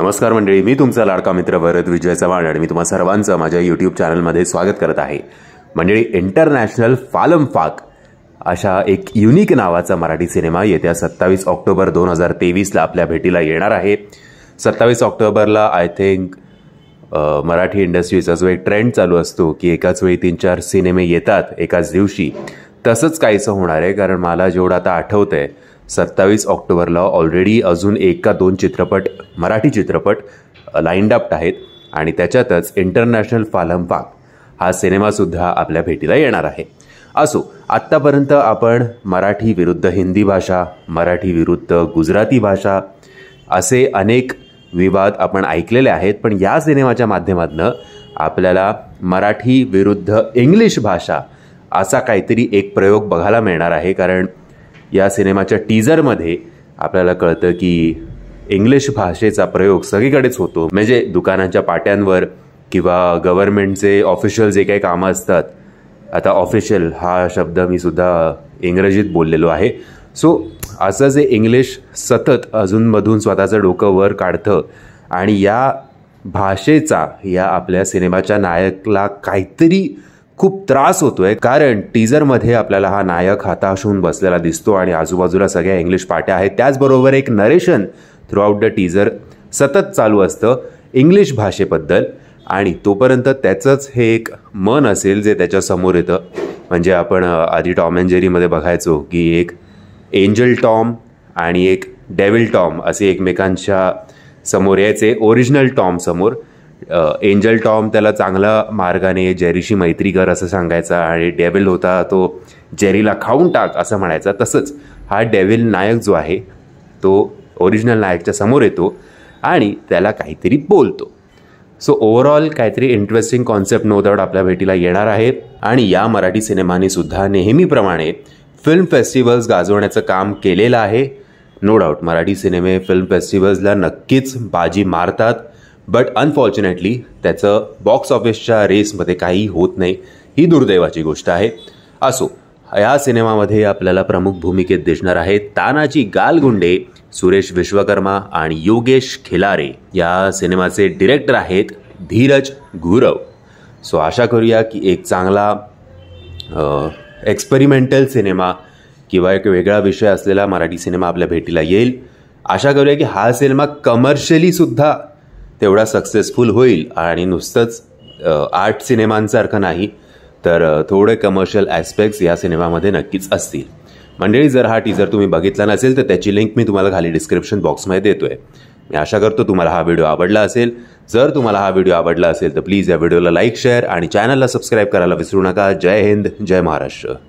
नमस्कार मंडळी मी तुमचा लाडका मित्र भरत विजय चव्हाण आणि मी तुम्हा सर्वांचं माझ्या यूट्यूब चॅनलमध्ये स्वागत करत आहे मंडळी इंटरनॅशनल फालम फाक अशा एक युनिक नावाचा मराठी सिनेमा येत्या सत्तावीस ऑक्टोबर दोन हजार तेवीसला आपल्या भेटीला येणार आहे सत्तावीस ऑक्टोबरला आय थिंक मराठी इंडस्ट्रीचा जो एक ट्रेंड चालू असतो की एकाच वेळी तीन चार सिनेमे येतात एकाच दिवशी तसंच काहीसं होणार आहे कारण मला जेवढं आता आठवतं आहे सत्तावीस ऑक्टोबरला ऑलरेडी अजून एक का दोन चित्रपट मराठी चित्रपट लाईंड आहेत आणि त्याच्यातच इंटरनॅशनल फालम पाक हा सिनेमासुद्धा आपल्या भेटीला येणार आहे असो आत्तापर्यंत आपण मराठी विरुद्ध हिंदी भाषा मराठी विरुद्ध गुजराती भाषा असे अनेक विवाद आपण ऐकलेले आहेत पण या सिनेमाच्या माध्यमातून आपल्याला मराठी विरुद्ध इंग्लिश भाषा असा काहीतरी एक प्रयोग बघायला मिळणार आहे कारण या सिनेमाच्या टीजरमध्ये आपल्याला कळतं की इंग्लिश भाषेचा प्रयोग सगळीकडेच होतो म्हणजे दुकानांच्या पाट्यांवर किंवा गव्हर्नमेंटचे ऑफिशियल जे काही कामं असतात आता ऑफिशियल हा शब्द मी सुद्धा इंग्रजीत बोललेलो आहे सो असं जे इंग्लिश सतत अजूनमधून स्वतःचं डोकं वर काढतं आणि या भाषेचा या आपल्या सिनेमाच्या नायकला काहीतरी खूप त्रास होतोय कारण टीझरमध्ये आपल्याला हा नायक हाताशून बसलेला दिसतो आणि आजूबाजूला सगळ्या इंग्लिश पाट्या आहेत त्याचबरोबर एक नरेशन थ्रूआउट द टीजर सतत चालू असतं इंग्लिश भाषेबद्दल आणि तोपर्यंत त्याचंच हे एक मन असेल जे त्याच्यासमोर येतं म्हणजे आपण आधी टॉम अँड जेरीमध्ये बघायचो की एक एंजल टॉम आणि एक डेव्हिल टॉम असे एकमेकांच्या समोर यायचे ओरिजिनल टॉम समोर एंजल टॉम त्याला चांगला मार्गाने जेरीशी मैत्री कर असं सांगायचा आणि डेव्हिल होता तो जेरीला खाऊन टाक असं म्हणायचा तसंच हा डेव्हिल नायक जो आहे तो ओरिजिनल नायकच्या समोर येतो आणि त्याला काहीतरी बोलतो सो ओव्हरऑल काहीतरी इंटरेस्टिंग कॉन्सेप्ट नो डाऊट आपल्या भेटीला येणार आहे आणि या मराठी सिनेमाने सुद्धा नेहमीप्रमाणे फिल्म फेस्टिवल्स गाजवण्याचं काम केलेलं आहे नो डाऊट मराठी सिनेमे फिल्म फेस्टिवल्सला नक्कीच बाजी मारतात बट अनफॉर्च्युनेटली त्याचं बॉक्स ऑफिसच्या रेसमध्ये काही होत नाही ही दुर्दैवाची गोष्ट आहे असो या सिनेमामध्ये आपल्याला प्रमुख भूमिकेत दिसणार आहे तानाजी गालगुंडे सुरेश विश्वकर्मा आणि योगेश खिलारे या सिनेमाचे डिरेक्टर आहेत धीरज गुरव सो आशा करूया की एक चांगला एक्सपेरिमेंटल सिनेमा किंवा एक वेगळा विषय असलेला मराठी सिनेमा आपल्या भेटीला येईल आशा करूया की हा सिनेमा कमर्शियलीसुद्धा तेवढा सक्सेसफुल होईल आणि नुसतंच आर्ट सिनेमांसारखं नाही तर थोडे कमर्शियल ॲस्पेक्ट्स या सिनेमामध्ये नक्कीच असतील मंडळी जर हा टीजर तुम्ही बघितला नसेल तर त्याची लिंक मी तुम्हाला खाली डिस्क्रिप्शन बॉक्समध्ये देतो आहे मी आशा करतो तुम्हाला हा व्हिडिओ आवडला असेल जर तुम्हाला हा व्हिडिओ आवडला असेल तर प्लीज या व्हिडिओला लाईक शेअर आणि चॅनलला सबस्क्राईब करायला विसरू नका जय हिंद जय महाराष्ट्र